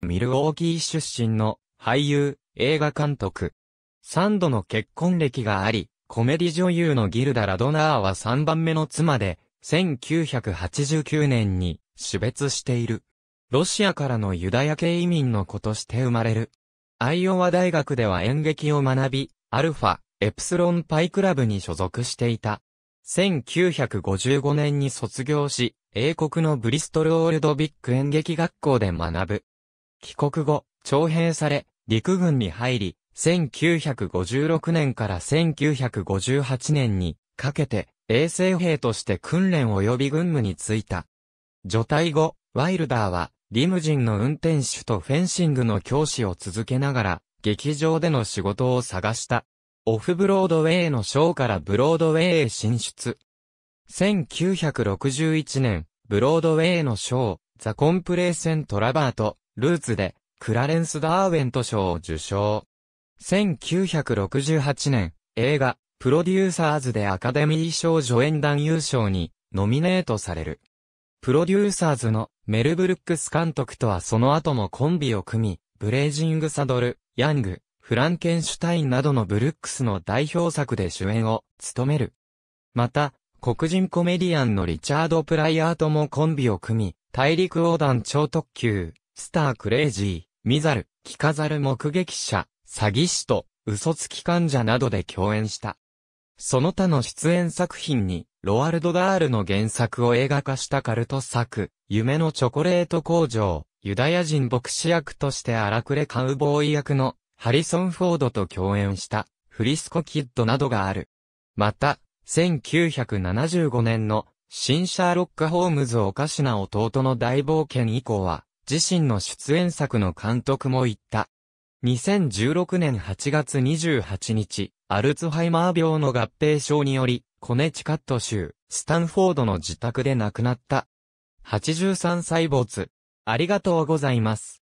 ミルウォーキー出身の俳優、映画監督。3度の結婚歴があり、コメディ女優のギルダ・ラドナーは3番目の妻で、1989年に死別している。ロシアからのユダヤ系移民の子として生まれる。アイオワ大学では演劇を学び、アルファ、エプスロンパイクラブに所属していた。1955年に卒業し、英国のブリストルオールドビッグ演劇学校で学ぶ。帰国後、徴兵され、陸軍に入り、1956年から1958年にかけて衛生兵として訓練及び軍務に就いた。除隊後、ワイルダーはリムジンの運転手とフェンシングの教師を続けながら劇場での仕事を探した。オフブロードウェイのショーからブロードウェイへ進出。1961年、ブロードウェイのショー、ザ・コンプレーセント・ラバート、ルーツで、クラレンス・ダーウェント賞を受賞。1968年、映画、プロデューサーズでアカデミー賞助演男優賞に、ノミネートされる。プロデューサーズのメルブルックス監督とはその後もコンビを組み、ブレイジング・サドル、ヤング、フランケンシュタインなどのブルックスの代表作で主演を務める。また、黒人コメディアンのリチャード・プライアーともコンビを組み、大陸横断超特急、スタークレイジー、ミザル、聞かざる目撃者、詐欺師と、嘘つき患者などで共演した。その他の出演作品に、ロワルド・ダールの原作を映画化したカルト作、夢のチョコレート工場、ユダヤ人牧師役として荒くれカウボーイ役の、ハリソン・フォードと共演した、フリスコ・キッドなどがある。また、1975年の、新シャーロック・ホームズおかしな弟の大冒険以降は、自身の出演作の監督も言った。2016年8月28日、アルツハイマー病の合併症により、コネチカット州、スタンフォードの自宅で亡くなった。83歳没。ありがとうございます。